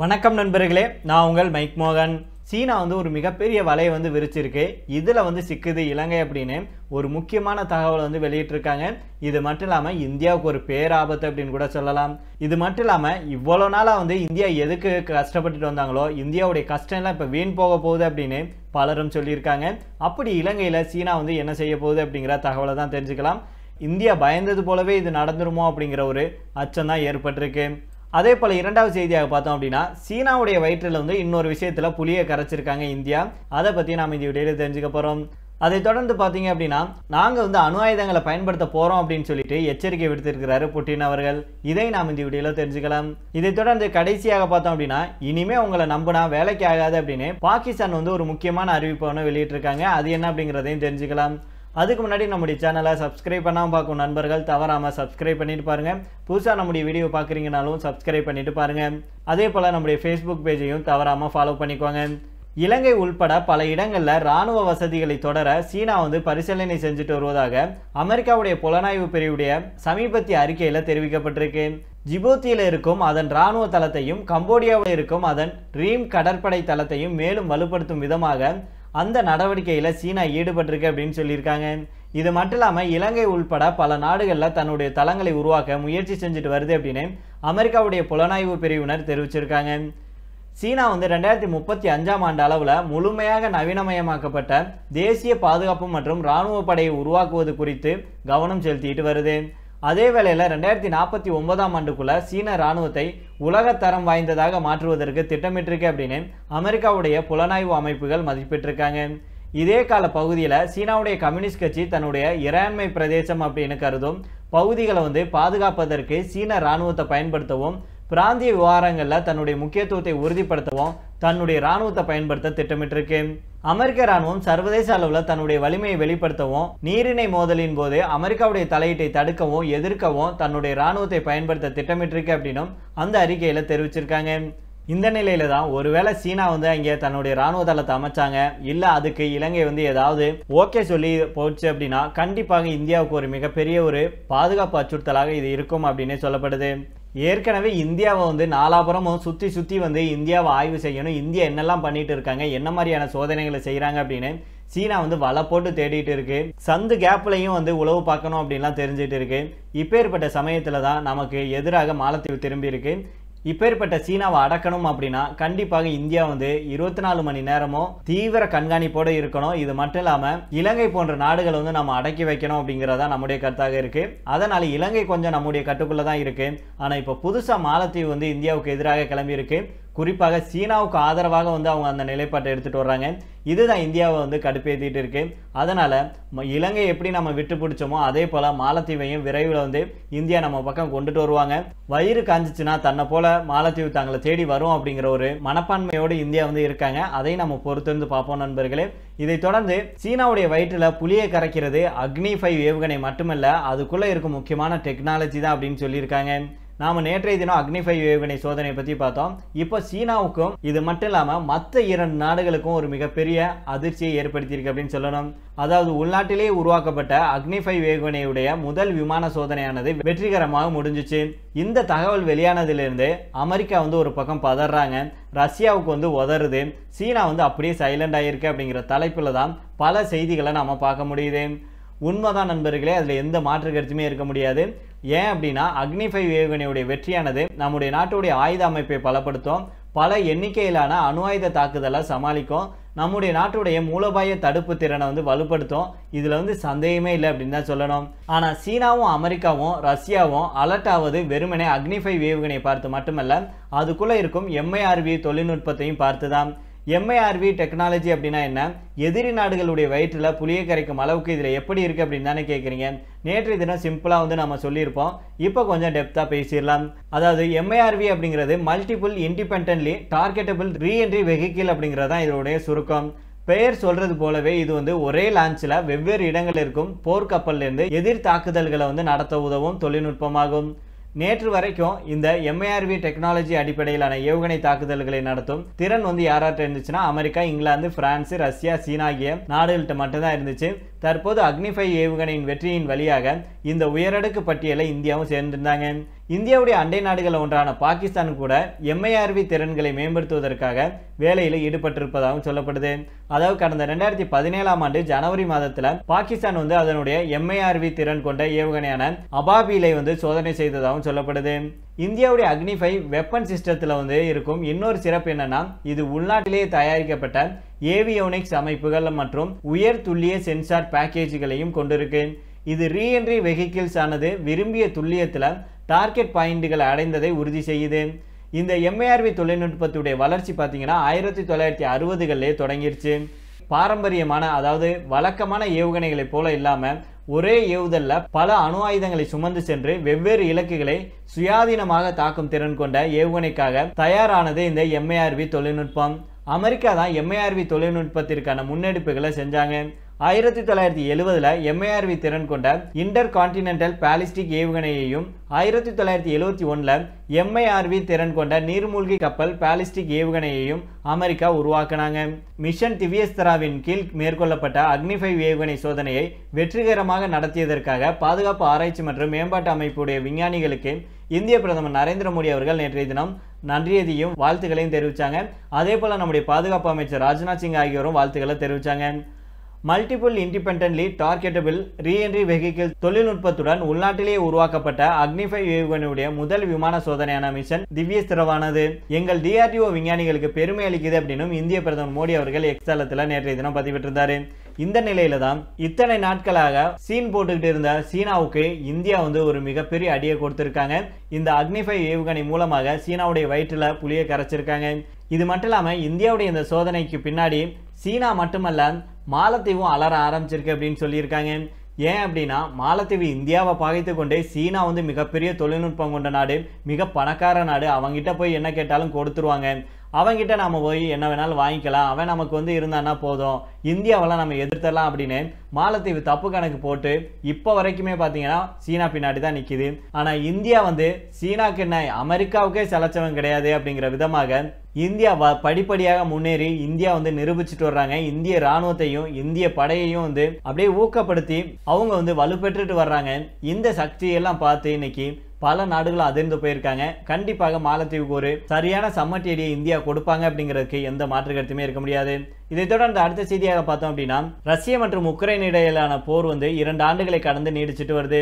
வணக்கம் நண்பர்களே நான் உங்கள் மைக் மோகன் சீனா வந்து ஒரு மிகப்பெரிய வலையை வந்து விரிச்சிருக்கு இதில் வந்து சிக்குது இலங்கை அப்படின்னு ஒரு முக்கியமான தகவல் வந்து வெளியிட்டிருக்காங்க இது மட்டும் இல்லாமல் இந்தியாவுக்கு ஒரு பேராபத்து அப்படின்னு கூட சொல்லலாம் இது மட்டும் இல்லாமல் இவ்வளோ நாளாக வந்து இந்தியா எதுக்கு கஷ்டப்பட்டுட்டு வந்தாங்களோ இந்தியாவுடைய கஷ்டம்லாம் இப்போ வீண் போக போகுது அப்படின்னு பலரும் சொல்லியிருக்காங்க அப்படி இலங்கையில் சீனா வந்து என்ன செய்ய போகுது அப்படிங்கிற தகவலை தான் தெரிஞ்சுக்கலாம் இந்தியா பயந்தது போலவே இது நடந்துருமோ அப்படிங்கிற ஒரு அச்சம் தான் ஏற்பட்டிருக்கு அதே போல் இரண்டாவது செய்தியாக பார்த்தோம் அப்படின்னா சீனாவுடைய வயிற்றில் வந்து இன்னொரு விஷயத்தில் புலியை கரைச்சிருக்காங்க இந்தியா அதை பற்றி நாம் இந்த விடையில் தெரிஞ்சுக்க போகிறோம் அதை தொடர்ந்து பார்த்தீங்க அப்படின்னா நாங்கள் வந்து அணு ஆயுதங்களை பயன்படுத்த போகிறோம் அப்படின்னு சொல்லிட்டு எச்சரிக்கை விடுத்திருக்கிறாரு புட்டின் அவர்கள் இதை நாம் இந்த வீடியோவில் தெரிஞ்சுக்கலாம் இதை தொடர்ந்து கடைசியாக பார்த்தோம் அப்படின்னா இனிமே உங்களை நம்பினா வேலைக்கு ஆகாது அப்படின்னு பாகிஸ்தான் வந்து ஒரு முக்கியமான அறிவிப்பு ஒன்று வெளியிட்டிருக்காங்க அது என்ன அப்படிங்கிறதையும் தெரிஞ்சுக்கலாம் அதுக்கு முன்னாடி நம்முடைய சேனலை சப்ஸ்கிரைப் பண்ணாமல் பார்க்கும் நண்பர்கள் தவறாமல் சப்ஸ்கிரைப் பண்ணிட்டு பாருங்கள் புதுசாக நம்முடைய வீடியோ பார்க்குறீங்கனாலும் சப்ஸ்கிரைப் பண்ணிட்டு பாருங்கள் அதே போல் நம்முடைய ஃபேஸ்புக் பேஜையும் தவறாமல் ஃபாலோ பண்ணிக்கோங்க இலங்கை உள்பட பல இடங்களில் இராணுவ வசதிகளை தொடர சீனா வந்து பரிசீலனை செஞ்சுட்டு வருவதாக அமெரிக்காவுடைய புலனாய்வு பிரிவுடைய சமீபத்திய அறிக்கையில் தெரிவிக்கப்பட்டிருக்கு ஜிபோத்தியில் இருக்கும் அதன் இராணுவ தளத்தையும் கம்போடியாவில் இருக்கும் அதன் ரீம் கடற்படை தளத்தையும் மேலும் வலுப்படுத்தும் விதமாக அந்த நடவடிக்கையில் சீனா ஈடுபட்டிருக்கு அப்படின்னு சொல்லியிருக்காங்க இது மட்டும் இல்லாமல் இலங்கை உள்பட பல நாடுகளில் தன்னுடைய தளங்களை உருவாக்க முயற்சி செஞ்சுட்டு வருது அப்படின்னு அமெரிக்காவுடைய புலனாய்வு பிரிவினர் தெரிவிச்சிருக்காங்க சீனா வந்து ரெண்டாயிரத்தி முப்பத்தி அஞ்சாம் ஆண்டு அளவில் முழுமையாக நவீனமயமாக்கப்பட்ட தேசிய பாதுகாப்பு மற்றும் இராணுவ படையை உருவாக்குவது குறித்து கவனம் செலுத்திட்டு வருது அதே வேளையில் ரெண்டாயிரத்தி நாற்பத்தி ஒன்பதாம் ஆண்டுக்குள்ள சீன இராணுவத்தை உலக தரம் வாய்ந்ததாக மாற்றுவதற்கு திட்டமிட்டிருக்கு அப்படின்னு அமெரிக்காவுடைய புலனாய்வு அமைப்புகள் மதிப்பிட்டிருக்காங்க இதே கால பகுதியில் சீனாவுடைய கம்யூனிஸ்ட் கட்சி தன்னுடைய இறையாண்மை பிரதேசம் அப்படின்னு கருதும் பகுதிகளை வந்து பாதுகாப்பதற்கு சீன இராணுவத்தை பயன்படுத்தவும் பிராந்திய விவகாரங்களில் தன்னுடைய முக்கியத்துவத்தை உறுதிப்படுத்தவும் தன்னுடைய இராணுவத்தை பயன்படுத்த திட்டமிட்டிருக்கு அமெரிக்க ராணுவம் சர்வதேச அளவில் தன்னுடைய வலிமையை வெளிப்படுத்தவும் நீரிணை மோதலின் போது அமெரிக்காவுடைய தலையீட்டை தடுக்கவும் எதிர்க்கவும் தன்னுடைய ராணுவத்தை பயன்படுத்த திட்டமிட்டிருக்கு அப்படின்னும் அந்த அறிக்கையில் தெரிவிச்சிருக்காங்க இந்த நிலையில தான் ஒருவேளை சீனா வந்து அங்கே தன்னுடைய ராணுவ தளத்தை அமைச்சாங்க இல்லை அதுக்கு இலங்கை வந்து ஏதாவது ஓகே சொல்லி போச்சு அப்படின்னா கண்டிப்பாக இந்தியாவுக்கு ஒரு மிகப்பெரிய ஒரு பாதுகாப்பு அச்சுறுத்தலாக இது இருக்கும் அப்படின்னே சொல்லப்படுது ஏற்கனவே இந்தியாவை வந்து நாலாபுரமும் சுற்றி சுற்றி வந்து இந்தியாவை ஆய்வு செய்யணும் இந்தியா என்னெல்லாம் பண்ணிட்டு இருக்காங்க என்ன மாதிரியான சோதனைகளை செய்கிறாங்க அப்படின்னு சீனா வந்து வலை போட்டு தேடிட்டு இருக்கு சந்து கேப்லையும் வந்து உழவு பார்க்கணும் அப்படின்லாம் தெரிஞ்சுட்டு இருக்கு இப்பேற்பட்ட சமயத்தில் தான் நமக்கு எதிராக மாலத்தீவு திரும்பி இருக்கு இப்பேற்பட்ட சீனாவை அடக்கணும் அப்படின்னா கண்டிப்பாக இந்தியா வந்து இருபத்தி நாலு மணி நேரமும் தீவிர கண்காணிப்போடு இருக்கணும் இது மட்டும் இல்லாமல் இலங்கை போன்ற நாடுகளை வந்து நம்ம அடக்கி வைக்கணும் அப்படிங்கிறதா நம்முடைய கருத்தாக இருக்குது அதனால் இலங்கை கொஞ்சம் நம்முடைய கட்டுக்குள்ளே தான் இருக்குது ஆனால் இப்போ புதுசாக மாலத்தீவு வந்து இந்தியாவுக்கு எதிராக கிளம்பியிருக்கு குறிப்பாக சீனாவுக்கு ஆதரவாக வந்து அவங்க அந்த நிலைப்பாட்டை எடுத்துகிட்டு வர்றாங்க இதுதான் இந்தியாவை வந்து கடுப்பேற்றிட்டு இருக்கு அதனால் இலங்கை எப்படி நம்ம விட்டு பிடிச்சோமோ அதே போல் மாலத்தீவையும் விரைவில் வந்து இந்தியா நம்ம பக்கம் கொண்டுட்டு வருவாங்க வயிறு காஞ்சிச்சுன்னா தன்னை போல் மாலத்தீவு தாங்களை தேடி வரும் அப்படிங்கிற ஒரு மனப்பான்மையோடு இந்தியா வந்து இருக்காங்க அதை நம்ம பொறுத்திருந்து பார்ப்போம் நண்பர்களே இதை தொடர்ந்து சீனாவுடைய வயிற்றில் புளியை கரைக்கிறது அக்னி ஃபைவ் ஏவுகணை மட்டுமல்ல அதுக்குள்ளே இருக்கும் முக்கியமான டெக்னாலஜி தான் அப்படின்னு சொல்லியிருக்காங்க நாம் நேற்றைய தினம் அக்னிஃபை ஏவுகணை சோதனை பற்றி பார்த்தோம் இப்போ சீனாவுக்கும் இது மட்டும் இல்லாமல் மற்ற இரண்டு நாடுகளுக்கும் ஒரு மிகப்பெரிய அதிர்ச்சியை ஏற்படுத்தியிருக்கு அப்படின்னு சொல்லணும் அதாவது உள்நாட்டிலேயே உருவாக்கப்பட்ட அக்னிஃபை ஏவுகணையுடைய முதல் விமான சோதனையானது வெற்றிகரமாக முடிஞ்சிச்சு இந்த தகவல் வெளியானதிலிருந்து அமெரிக்கா வந்து ஒரு பக்கம் பதறாங்க ரஷ்யாவுக்கு வந்து உதறுது சீனா வந்து அப்படியே சைலண்ட் ஆகிருக்கு அப்படிங்கிற தலைப்பில் தான் பல செய்திகளை நாம் பார்க்க முடியுது உண்மைதான் நண்பர்களே அதில் எந்த மாற்று கருத்துமே இருக்க முடியாது ஏன் அப்படின்னா அக்னிஃபை ஏவுகணையுடைய வெற்றியானது நம்முடைய நாட்டுடைய ஆயுத அமைப்பை பலப்படுத்தும் பல எண்ணிக்கையிலான அணு ஆயுத தாக்குதலை சமாளிக்கும் நம்முடைய நாட்டுடைய மூலபாய தடுப்பு திறனை வந்து வலுப்படுத்தும் இதில் வந்து சந்தேகமே இல்லை அப்படின்னு தான் சொல்லணும் ஆனால் சீனாவும் அமெரிக்காவும் ரஷ்யாவும் அலர்ட் ஆவது வெறுமனே அக்னிஃபை வேவுகனை பார்த்து மட்டுமல்ல அதுக்குள்ளே இருக்கும் எம்ஐஆர்வி தொழில்நுட்பத்தையும் பார்த்து தான் எம்ஐஆர்வி டெக்னாலஜி அப்படின்னா என்ன எதிரி நாடுகளுடைய வயிற்றில் புளியை கரைக்கும் அளவுக்கு இதில் எப்படி இருக்குது அப்படின்னு தானே கேட்குறீங்க நேற்றைய தினம் சிம்பிளாக வந்து நம்ம சொல்லியிருப்போம் இப்போ கொஞ்சம் டெப்த்தாக பேசிடலாம் அதாவது எம்ஐஆர்வி அப்படிங்கிறது multiple independently targetable reentry vehicle அப்படிங்கிறது தான் இதனுடைய சுருக்கம் பெயர் சொல்றது போலவே இது வந்து ஒரே லான்ச்சில் வெவ்வேறு இடங்களில் இருக்கும் போர்க்கப்பல்லேருந்து எதிர் தாக்குதல்களை வந்து நடத்த உதவும் தொழில்நுட்பமாகும் நேற்று வரைக்கும் இந்த எம்ஏஆர்வி டெக்னாலஜி அடிப்படையிலான ஏவுகணை தாக்குதல்களை நடத்தும் திறன் வந்து யாராட்ட இருந்துச்சுன்னா அமெரிக்கா இங்கிலாந்து பிரான்ஸ் ரஷ்யா சீனா ஆகிய நாடுகள்கிட்ட மட்டும்தான் இருந்துச்சு தற்போது அக்னிஃபை ஏவுகணையின் வெற்றியின் வழியாக இந்த உயரடுக்கு பட்டியலை இந்தியாவும் சேர்ந்திருந்தாங்க இந்தியாவுடைய அண்டை நாடுகள் ஒன்றான பாகிஸ்தான் கூட எம்ஐஆர்வி திறன்களை மேம்படுத்துவதற்காக வேலையில் ஈடுபட்டிருப்பதாகவும் சொல்லப்படுது அதாவது கடந்த ரெண்டாயிரத்தி பதினேழாம் ஆண்டு ஜனவரி மாதத்தில் பாகிஸ்தான் வந்து அதனுடைய எம்ஐஆர்வி திறன் கொண்ட ஏவுகணையான அபாபிலை வந்து சோதனை செய்ததாகவும் சொல்லப்படுது இந்தியாவுடைய அக்னிஃபை வெப்பன் சிஸ்டத்தில் வந்து இருக்கும் இன்னொரு சிறப்பு என்னன்னா இது உள்நாட்டிலேயே தயாரிக்கப்பட்ட ஏவியோனிக்ஸ் அமைப்புகள் மற்றும் உயர் துல்லிய சென்சார் பேக்கேஜுகளையும் கொண்டிருக்கு இது ரீஎன்ட்ரி வெஹிக்கிள்ஸ் ஆனது விரும்பிய துல்லியத்தில் டார்கெட் பாயிண்ட்களை அடைந்ததை உறுதி செய்யுது இந்த எம்ஏஆர்வி தொழில்நுட்பத்துடைய வளர்ச்சி பார்த்தீங்கன்னா ஆயிரத்தி தொள்ளாயிரத்தி அறுபதுகளிலே தொடங்கிருச்சு பாரம்பரியமான அதாவது வழக்கமான ஏவுகணைகளைப் போல இல்லாமல் ஒரே ஏவுதலில் பல அணு ஆயுதங்களை சுமந்து சென்று வெவ்வேறு இலக்குகளை சுயாதீனமாக தாக்கும் திறன் கொண்ட ஏவுகணைக்காக தயாரானது இந்த எம்ஏஆர்வி தொழில்நுட்பம் அமெரிக்கா தான் எம்ஏஆர்வி தொழில்நுட்பத்திற்கான முன்னெடுப்புகளை செஞ்சாங்க ஆயிரத்தி தொள்ளாயிரத்தி எழுவதில் எம்ஏஆர்வி திறன் கொண்ட இன்டர் கான்டினென்டல் பாலிஸ்டிக் ஏவுகணையையும் ஆயிரத்தி தொள்ளாயிரத்தி எழுபத்தி ஒன்றில் எம்ஐஆர்வி திறன் கொண்ட நீர்மூழ்கி கப்பல் பாலிஸ்டிக் ஏவுகணையையும் அமெரிக்கா உருவாக்கினாங்க மிஷன் திவ்யஸ்தராவின் கீழ் மேற்கொள்ளப்பட்ட அக்னிஃபை ஏவுகணை சோதனையை வெற்றிகரமாக நடத்தியதற்காக பாதுகாப்பு ஆராய்ச்சி மற்றும் மேம்பாட்டு அமைப்புடைய விஞ்ஞானிகளுக்கு இந்திய பிரதமர் நரேந்திர மோடி அவர்கள் நேற்றைய தினம் நன்றியதையும் வாழ்த்துக்களையும் தெரிவித்தாங்க அதே போல் நம்முடைய பாதுகாப்பு அமைச்சர் ராஜ்நாத் சிங் ஆகியோரும் வாழ்த்துக்களை தெரிவித்தாங்க multiple independently targetable reentry vehicle தொழில்நுட்பத்துடன் உள்நாட்டிலேயே உருவாக்கப்பட்ட அக்னிஃபை ஏவுகணையுடைய முதல் விமான சோதனையான மிஷன் திவ்ய ஸ்திரவானது எங்கள் டிஆர்டிஓ விஞ்ஞானிகளுக்கு பெருமை அளிக்குது அப்படின்னு இந்திய பிரதமர் மோடி அவர்கள் எக்ஸ்தலத்தில் நேற்றைய தினம் பதிவிட்டிருந்தார் இந்த நிலையில தான் இத்தனை நாட்களாக சீன் போட்டுக்கிட்டு இருந்த சீனாவுக்கு இந்தியா வந்து ஒரு மிகப்பெரிய அடியை கொடுத்திருக்காங்க இந்த அக்னிஃபை ஏவுகணை மூலமாக சீனாவுடைய வயிற்றுல புளியை கரைச்சிருக்காங்க இது மட்டும் இல்லாமல் இந்தியாவுடைய இந்த சோதனைக்கு பின்னாடி சீனா மட்டுமல்ல மாலத்தீவும் அலற ஆரம்பிச்சிருக்கு அப்படின்னு சொல்லியிருக்காங்க ஏன் அப்படின்னா மாலத்தீவு இந்தியாவை பகைத்து கொண்டே சீனா வந்து மிகப்பெரிய தொழில்நுட்பம் கொண்ட நாடு மிக பணக்கார நாடு அவங்ககிட்ட போய் என்ன கேட்டாலும் கொடுத்துருவாங்க அவங்ககிட்ட நாம் போய் என்ன வேணாலும் வாங்கிக்கலாம் அவன் நமக்கு வந்து இருந்தான்னா போதும் இந்தியாவெல்லாம் நம்ம எதிர்த்தரலாம் அப்படின்னு மாலத்தீவு தப்பு கணக்கு போட்டு இப்போ வரைக்குமே பார்த்தீங்கன்னா சீனா பின்னாடி தான் நிற்கிது ஆனால் இந்தியா வந்து சீனாக்கு என்ன அமெரிக்காவுக்கே செலச்சவன் கிடையாது அப்படிங்கிற விதமாக இந்தியா வ படிப்படியாக முன்னேறி இந்தியா வந்து நிரூபிச்சுட்டு வர்றாங்க இந்திய இராணுவத்தையும் இந்திய படையையும் வந்து அப்படியே ஊக்கப்படுத்தி அவங்க வந்து வலுப்பெற்றுட்டு வர்றாங்க இந்த சக்தியெல்லாம் பார்த்து இன்னைக்கு பல நாடுகள் அதிர்ந்து போயிருக்காங்க கண்டிப்பாக மாலத்தீவுக்கு ஒரு சரியான சம்மட்டியடியை இந்தியா கொடுப்பாங்க அப்படிங்கிறதுக்கு எந்த மாற்று கருத்துமே இருக்க முடியாது இதை தொடர்ந்து அடுத்த செய்தியாக பார்த்தோம் அப்படின்னா ரஷ்யா மற்றும் உக்ரைன் இடையிலான போர் வந்து இரண்டு ஆண்டுகளை கடந்து நீடிச்சிட்டு வருது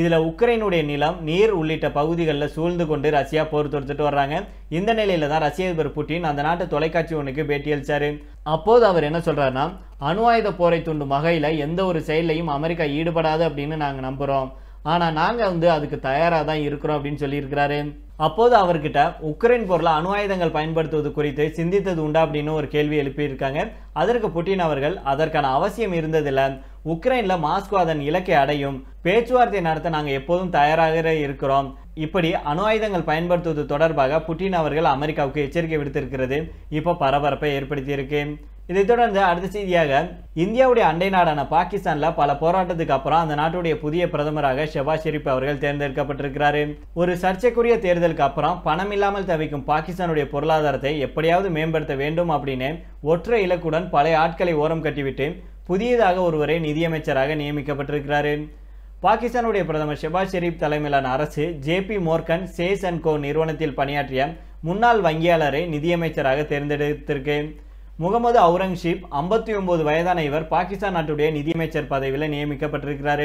இதில் உக்ரைனுடைய நிலம் நீர் உள்ளிட்ட பகுதிகளில் சூழ்ந்து கொண்டு ரஷ்யா போர் தொடுத்துட்டு வர்றாங்க இந்த நிலையில தான் ரஷ்ய அதிபர் புட்டின் அந்த நாட்டு தொலைக்காட்சி ஒன்றுக்கு அளிச்சாரு அப்போது அவர் என்ன சொல்கிறாருன்னா அணு ஆயுத போரை தூண்டும் வகையில் எந்த ஒரு செயலையும் அமெரிக்கா ஈடுபடாது அப்படின்னு நாங்கள் நம்புகிறோம் ஆனால் நாங்கள் வந்து அதுக்கு தயாராக தான் இருக்கிறோம் அப்படின்னு சொல்லியிருக்கிறாரு அப்போது அவர்கிட்ட உக்ரைன் போரில் அணு ஆயுதங்கள் பயன்படுத்துவது குறித்து சிந்தித்தது உண்டா அப்படின்னு ஒரு கேள்வி எழுப்பியிருக்காங்க அதற்கு புட்டின் அவர்கள் அதற்கான அவசியம் இருந்ததில்லை உக்ரைனில் மாஸ்கோ அதன் இலக்கை அடையும் பேச்சுவார்த்தை நடத்த நாங்கள் எப்போதும் தயாராக இருக்கிறோம் இப்படி அணு ஆயுதங்கள் பயன்படுத்துவது தொடர்பாக புட்டின் அவர்கள் அமெரிக்காவுக்கு எச்சரிக்கை விடுத்திருக்கிறது இப்போ பரபரப்பை ஏற்படுத்தியிருக்கு இதைத் தொடர்ந்து அடுத்த செய்தியாக இந்தியாவுடைய அண்டை நாடான பாகிஸ்தானில் பல போராட்டத்துக்கு அப்புறம் அந்த நாட்டுடைய புதிய பிரதமராக ஷெபாஸ் ஷெரீப் அவர்கள் தேர்ந்தெடுக்கப்பட்டிருக்கிறாரு ஒரு சர்ச்சைக்குரிய தேர்தலுக்கு அப்புறம் பணம் இல்லாமல் தவிக்கும் பாகிஸ்தானுடைய பொருளாதாரத்தை எப்படியாவது மேம்படுத்த வேண்டும் அப்படின்னு ஒற்றை இலக்குடன் பழைய ஆட்களை ஓரம் கட்டிவிட்டு புதியதாக ஒருவரை நிதியமைச்சராக நியமிக்கப்பட்டிருக்கிறாரு பாகிஸ்தானுடைய பிரதமர் ஷெபாஸ் ஷெரீப் தலைமையிலான அரசு JP Morgan Chase and co நிறுவனத்தில் பணியாற்றிய முன்னாள் வங்கியாளரை நிதியமைச்சராக தேர்ந்தெடுத்திருக்கு முகமது அவுரங்ஷிப் ஐம்பத்தி ஒன்பது வயதான இவர் பாகிஸ்தான் நாட்டுடைய நிதியமைச்சர் பதவியில் நியமிக்கப்பட்டிருக்கிறார்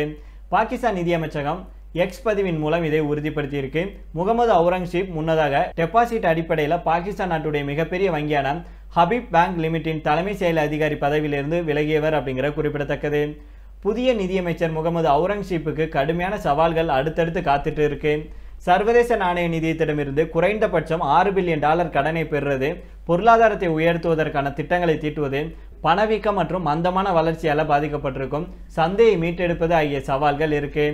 பாகிஸ்தான் நிதியமைச்சகம் எக்ஸ் பதிவின் மூலம் இதை உறுதிப்படுத்தியிருக்கு முகமது அவுரங்ஷிப் முன்னதாக டெபாசிட் அடிப்படையில் பாகிஸ்தான் நாட்டுடைய மிகப்பெரிய வங்கியான ஹபீப் பேங்க் லிமிட்டின் தலைமை செயல் அதிகாரி பதவியிலிருந்து விலகியவர் அப்படிங்கிற குறிப்பிடத்தக்கது புதிய நிதியமைச்சர் முகமது அவுரங்ஷிப்புக்கு கடுமையான சவால்கள் அடுத்தடுத்து காத்துட்டு இருக்கேன் சர்வதேச நாணய நிதியத்திடமிருந்து குறைந்தபட்சம் ஆறு பில்லியன் டாலர் கடனை பெறுவது பொருளாதாரத்தை உயர்த்துவதற்கான திட்டங்களை தீட்டுவது பணவீக்கம் மற்றும் மந்தமான வளர்ச்சியால் பாதிக்கப்பட்டிருக்கும் சந்தையை மீட்டெடுப்பது ஆகிய சவால்கள் இருக்கு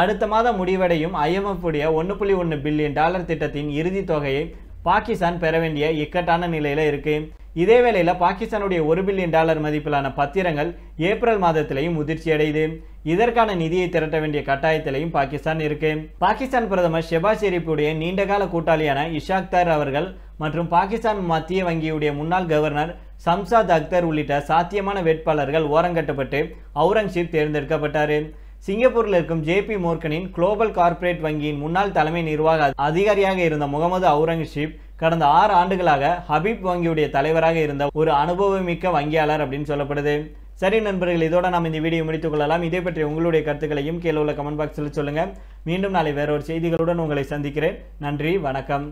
அடுத்த மாதம் முடிவடையும் ஐஎம்எஃப் உடைய ஒன்று புள்ளி ஒன்று பில்லியன் டாலர் திட்டத்தின் இறுதி தொகையை பாகிஸ்தான் பெற வேண்டிய இக்கட்டான நிலையில் இருக்குது இதே வேளையில் பாகிஸ்தானுடைய ஒரு பில்லியன் டாலர் மதிப்பிலான பத்திரங்கள் ஏப்ரல் மாதத்திலையும் முதிர்ச்சியடையுது இதற்கான நிதியை திரட்ட வேண்டிய கட்டாயத்திலையும் பாகிஸ்தான் இருக்கு பாகிஸ்தான் பிரதமர் ஷெபா ஷெரீப்புடைய நீண்டகால கூட்டாளியான இஷாக்தார் அவர்கள் மற்றும் பாகிஸ்தான் மத்திய வங்கியுடைய முன்னாள் கவர்னர் சம்சாத் அக்தர் உள்ளிட்ட சாத்தியமான வேட்பாளர்கள் ஓரங்கட்டப்பட்டு அவுரங்கசீப் தேர்ந்தெடுக்கப்பட்டார் சிங்கப்பூரில் இருக்கும் ஜேபி மோர்கனின் குளோபல் கார்ப்பரேட் வங்கியின் முன்னாள் தலைமை நிர்வாக அதிகாரியாக இருந்த முகமது அவுரங்கசீப் கடந்த ஆறு ஆண்டுகளாக ஹபீப் வங்கியுடைய தலைவராக இருந்த ஒரு அனுபவமிக்க வங்கியாளர் அப்படின்னு சொல்லப்படுது சரி நண்பர்கள் இதோட நாம் இந்த வீடியோ முடித்துக் கொள்ளலாம் இதை பற்றி உங்களுடைய கருத்துக்களையும் கீழே உள்ள கமெண்ட் பாக்ஸில் சொல்லுங்கள் மீண்டும் நாளை வேறொரு செய்திகளுடன் உங்களை சந்திக்கிறேன் நன்றி வணக்கம்